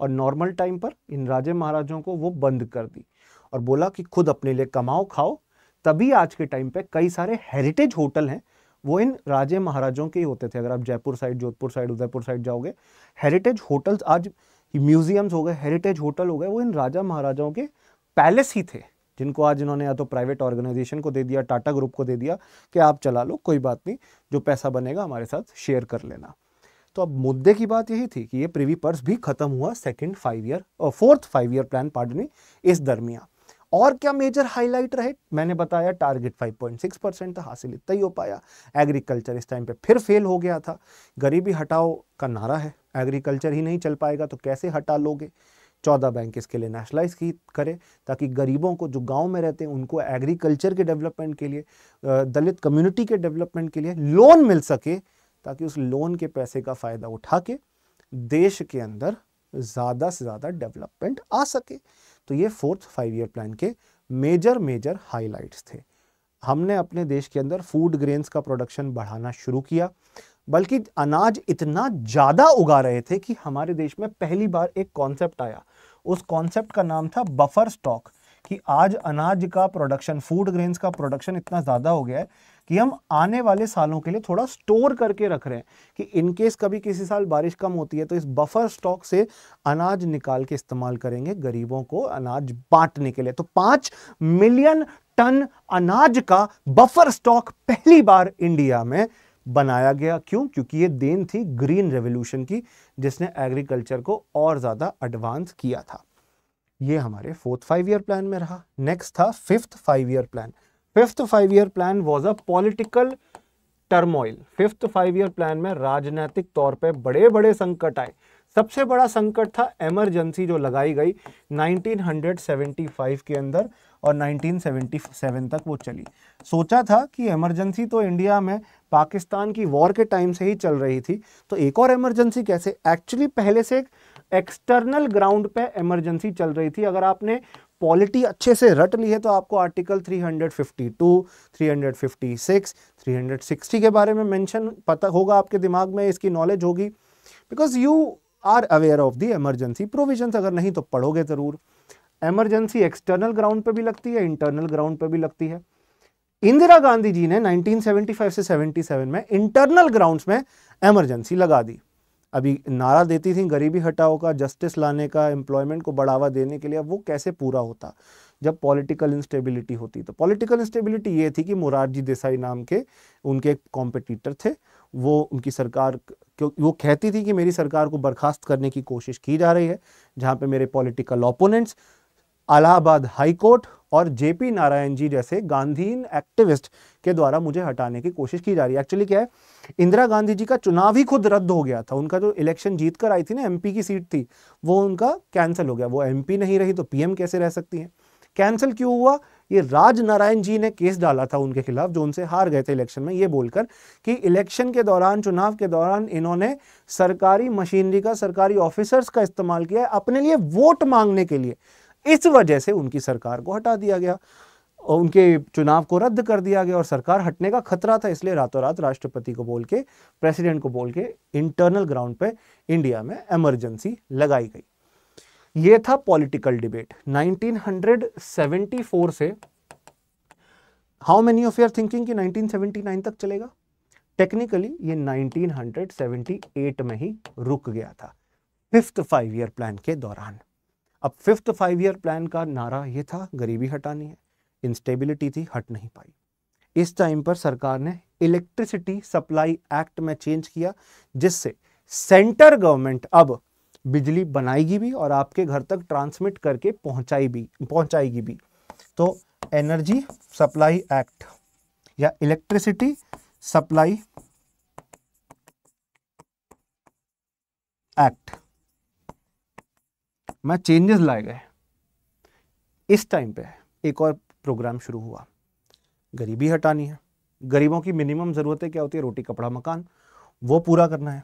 और नॉर्मल टाइम पर इन राजे महाराजों को वो बंद कर दी और बोला कि खुद अपने लिए कमाओ खाओ तभी आज के टाइम पे कई सारे हेरिटेज होटल हैं वो इन राजे महाराजों के ही होते थे अगर आप Jaipur side Jodhpur side Udaipur side जाओगे हेरिटेज होटल्स आज म्यूजियम्स हो गए हेरिटेज होटल हो गए वो इन राजा महाराजाओं के पैलेस ही थे जिनको आज इन्होंने या तो प्राइवेट ऑर्गेनाइजेशन को दे दिया टाटा ग्रुप को दे दिया कि आप चला लो कोई बात नहीं जो पैसा बनेगा हमारे साथ शेयर कर लेना तो अब मुद्दे की बात यही थी कि ये प्रीवी पर्स भी खत्म हुआ सेकेंड फाइव ईयर और फोर्थ फाइव ईयर प्लान पार्टनी इस दरमियान और क्या मेजर हाईलाइट रहे मैंने बताया टारगेट 5.6 परसेंट था हासिल इतना ही हो पाया एग्रीकल्चर इस टाइम पे फिर फेल हो गया था गरीबी हटाओ का नारा है एग्रीकल्चर ही नहीं चल पाएगा तो कैसे हटा लोगे चौदह बैंक इसके लिए नेशनलाइज की करे ताकि गरीबों को जो गांव में रहते हैं उनको एग्रीकल्चर के डेवलपमेंट के लिए दलित कम्युनिटी के डेवलपमेंट के लिए लोन मिल सके ताकि उस लोन के पैसे का फ़ायदा उठा के देश के अंदर ज़्यादा से ज़्यादा डेवलपमेंट आ सके तो ये फोर्थ फाइव ईयर प्लान के मेजर मेजर हाईलाइट्स थे हमने अपने देश के अंदर फूड ग्रेन्स का प्रोडक्शन बढ़ाना शुरू किया बल्कि अनाज इतना ज़्यादा उगा रहे थे कि हमारे देश में पहली बार एक कॉन्सेप्ट आया उस कॉन्सेप्ट का नाम था बफर स्टॉक कि आज अनाज का प्रोडक्शन फूड ग्रेन्स का प्रोडक्शन इतना ज़्यादा हो गया है कि हम आने वाले सालों के लिए थोड़ा स्टोर करके रख रहे हैं कि इनकेस कभी किसी साल बारिश कम होती है तो इस बफर स्टॉक से अनाज निकाल के इस्तेमाल करेंगे गरीबों को अनाज बांटने के लिए तो पाँच मिलियन टन अनाज का बफर स्टॉक पहली बार इंडिया में बनाया गया क्यों क्योंकि ये देन थी ग्रीन रेवोल्यूशन की जिसने एग्रीकल्चर को और ज़्यादा एडवांस किया था ये हमारे फोर्थ फाइव ईयर प्लान में रहा नेक्स्ट था fifth five year plan fifth five year plan was a political turmoil fifth five year plan में राजनीतिक तौर पे बड़े बड़े संकट आए सबसे बड़ा संकट था एमरजेंसी जो लगाई गई 1975 के अंदर और 1977 तक वो चली सोचा था कि एमरजेंसी तो इंडिया में पाकिस्तान की वॉर के टाइम से ही चल रही थी तो एक और एमरजेंसी कैसे एक्चुअली पहले से एक एक्सटर्नल ग्राउंड पे इमरजेंसी चल रही थी अगर आपने पॉलिटी अच्छे से रट ली है तो आपको आर्टिकल 352, 356, 360 के बारे में मेंशन पता होगा आपके दिमाग में इसकी नॉलेज होगी because you are aware of the emergency provisions अगर नहीं तो पढ़ोगे ज़रूर एमरजेंसी एक्सटर्नल ग्राउंड पे भी लगती है इंटरनल ग्राउंड पे भी लगती है इंदिरा गांधी जी ने 1975 से 77 में इंटरनल ग्राउंड्स में एमरजेंसी लगा दी अभी नारा देती थी गरीबी हटाओ का जस्टिस लाने का एम्प्लॉयमेंट को बढ़ावा देने के लिए वो कैसे पूरा होता जब पॉलिटिकल इंस्टेबिलिटी होती तो पॉलिटिकल इंस्टेबिलिटी ये थी कि मुरारजी देसाई नाम के उनके एक कॉम्पिटिटर थे वो उनकी सरकार वो कहती थी कि मेरी सरकार को बर्खास्त करने की कोशिश की जा रही है जहाँ पे मेरे पॉलिटिकल ओपोनेंट्स अलाहाबाद हाईकोर्ट और जेपी नारायण जी जैसे गांधीन एक्टिविस्ट के द्वारा मुझे हटाने की कोशिश की जा रही है एक्चुअली क्या है इंदिरा गांधी जी का चुनाव ही खुद रद्द हो गया था उनका जो इलेक्शन जीत कर आई थी ना एमपी की सीट थी वो उनका कैंसिल हो गया वो एमपी नहीं रही तो पीएम कैसे रह सकती हैं कैंसिल क्यों हुआ ये राज नारायण जी ने केस डाला था उनके खिलाफ जो उनसे हार गए थे इलेक्शन में ये बोलकर कि इलेक्शन के दौरान चुनाव के दौरान इन्होंने सरकारी मशीनरी का सरकारी ऑफिसर्स का इस्तेमाल किया अपने लिए वोट मांगने के लिए इस वजह से उनकी सरकार को हटा दिया गया और उनके चुनाव को रद्द कर दिया गया और सरकार हटने का खतरा था इसलिए रातों रात राष्ट्रपति को बोल के प्रेसिडेंट को बोल के इंटरनल ग्राउंड पे इंडिया में इमरजेंसी लगाई गई ये था पॉलिटिकल डिबेट 1974 से how many of your thinking कि 1979 तक चलेगा टेक्निकली ये 1978 में ही रुक गया था फिफ्थ फाइव ईयर प्लान के दौरान अब फिफ्थ फाइव ईयर प्लान का नारा ये था गरीबी हटानी है इंस्टेबिलिटी थी हट नहीं पाई इस टाइम पर सरकार ने इलेक्ट्रिसिटी सप्लाई एक्ट में चेंज किया जिससे सेंटर गवर्नमेंट अब बिजली बनाएगी भी और आपके घर तक ट्रांसमिट करके पहुंचाई भी पहुंचाएगी भी तो एनर्जी सप्लाई एक्ट या इलेक्ट्रिसिटी सप्लाई एक्ट में चेंजेस लाए गए इस टाइम पे एक और प्रोग्राम शुरू हुआ गरीबी हटानी है गरीबों की मिनिमम ज़रूरतें क्या होती है रोटी कपड़ा मकान वो पूरा करना है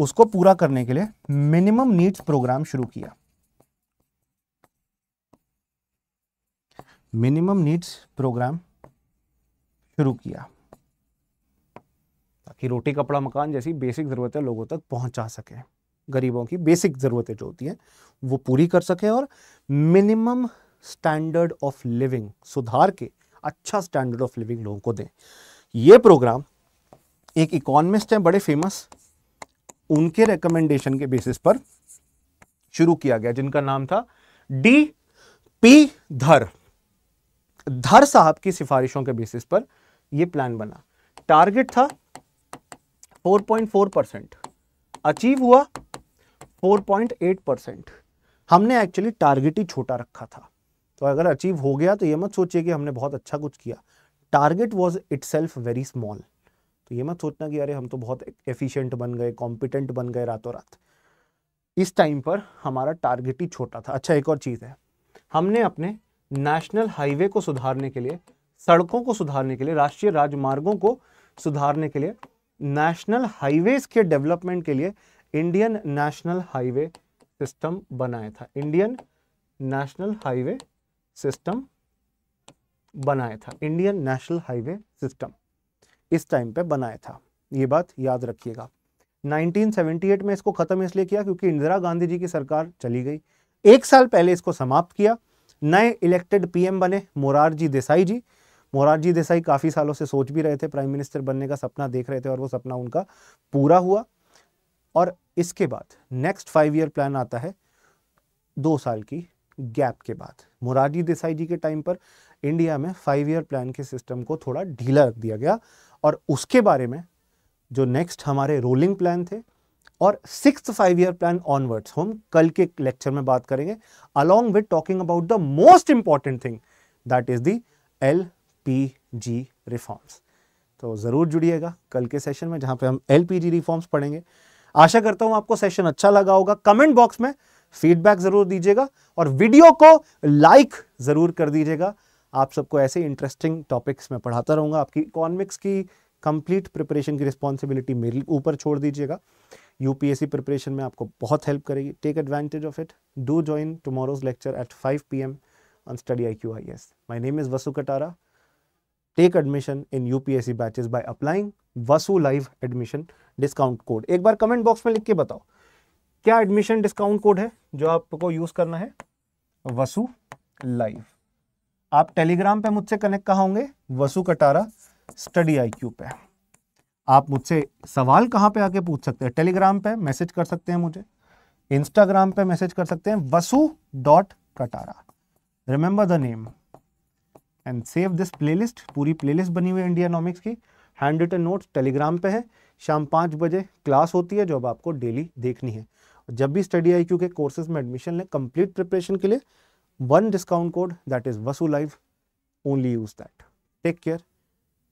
उसको पूरा करने के लिए मिनिमम नीड्स प्रोग्राम शुरू किया मिनिमम नीड्स प्रोग्राम शुरू किया ताकि रोटी कपड़ा मकान जैसी बेसिक ज़रूरतें लोगों तक पहुंचा सके गरीबों की बेसिक ज़रूरतें जो होती हैं वो पूरी कर सकें और मिनिमम स्टैंडर्ड ऑफ लिविंग सुधार के अच्छा स्टैंडर्ड ऑफ लिविंग लोगों को दें ये प्रोग्राम एक इकोनमिस्ट हैं बड़े फेमस उनके रिकमेंडेशन के बेसिस पर शुरू किया गया जिनका नाम था डी पी धर धर साहब की सिफारिशों के बेसिस पर यह प्लान बना टारगेट था 4.4 परसेंट अचीव हुआ 4.8 परसेंट हमने एक्चुअली टारगेट ही छोटा रखा था तो अगर अचीव हो गया तो ये मत सोचिए कि हमने बहुत अच्छा कुछ किया target was it very small तो ये मत सोचना कि अरे हम तो बहुत एफिशिएंट बन गए कॉम्पिटेंट बन गए रातों रात इस टाइम पर हमारा टारगेट ही छोटा था अच्छा एक और चीज़ है हमने अपने नेशनल हाईवे को सुधारने के लिए सड़कों को सुधारने के लिए राष्ट्रीय राजमार्गों को सुधारने के लिए नेशनल हाईवेज के डेवलपमेंट के लिए इंडियन नेशनल हाईवे सिस्टम बनाया था इंडियन नेशनल हाईवे सिस्टम बनाया था इंडियन नेशनल हाईवे सिस्टम इस टाइम पे बनाया था ये बात याद रखिएगा 1978 में इसको ख़त्म इसलिए किया क्योंकि इंदिरा गांधी जी की सरकार चली गई एक साल पहले इसको समाप्त किया नए इलेक्टेड पीएम बने मोरारजी देसाई जी मोरारजी देसाई काफ़ी सालों से सोच भी रहे थे प्राइम मिनिस्टर बनने का सपना देख रहे थे और वो सपना उनका पूरा हुआ और इसके बाद नेक्स्ट फाइव ईयर प्लान आता है दो साल की गैप के बाद मुरारजी देसाई जी के टाइम पर इंडिया में फाइव ईयर प्लान के सिस्टम को थोड़ा ढीला रख दिया गया और उसके बारे में जो नेक्स्ट हमारे रोलिंग प्लान थे और six five year plan onwards हम कल के लेक्चर में बात करेंगे along with talking about the most important thing that is the L P G reforms तो ज़रूर जुड़िएगा कल के सेशन में जहां पे हम एल पी जी रिफॉर्म्स पढ़ेंगे आशा करता हूं आपको सेशन अच्छा लगा होगा कमेंट बॉक्स में फीडबैक जरूर दीजिएगा और वीडियो को लाइक जरूर कर दीजिएगा आप सबको ऐसे इंटरेस्टिंग टॉपिक्स में पढ़ाता रहूंगा आपकी इकोनॉमिक्स की कंप्लीट प्रिपरेशन की रिस्पॉन्सिबिलिटी मेरे ऊपर छोड़ दीजिएगा यूपीएससी प्रिपरेशन में आपको बहुत हेल्प करेगी take advantage of it do join tomorrow's lecture at 5 PM on study I Q I S my name is Vasu Katara take admission in UPSC batches by applying Vasu live admission discount code एक बार कमेंट बॉक्स में लिख के बताओ क्या एडमिशन डिस्काउंट कोड है जो आपको यूज करना है वसु लाइव आप टेलीग्राम पे मुझसे कनेक्ट कहा होंगे Vasu Katara study I Q पे आप मुझसे सवाल कहाँ पे आके पूछ सकते हैं टेलीग्राम पे मैसेज कर सकते हैं मुझे इंस्टाग्राम पे मैसेज कर सकते हैं Vasu dot Katara remember the name and save this playlist पूरी प्लेलिस्ट बनी हुई इंडिया नॉमिक्स की हैंड रिटन नोट टेलीग्राम पे है शाम पाँच बजे क्लास होती है जो अब आपको डेली देखनी है जब भी स्टडी आई के कोर्सेज में एडमिशन लें कंप्लीट प्रिपरेशन के लिए one discount code that is Vasu live only use that take care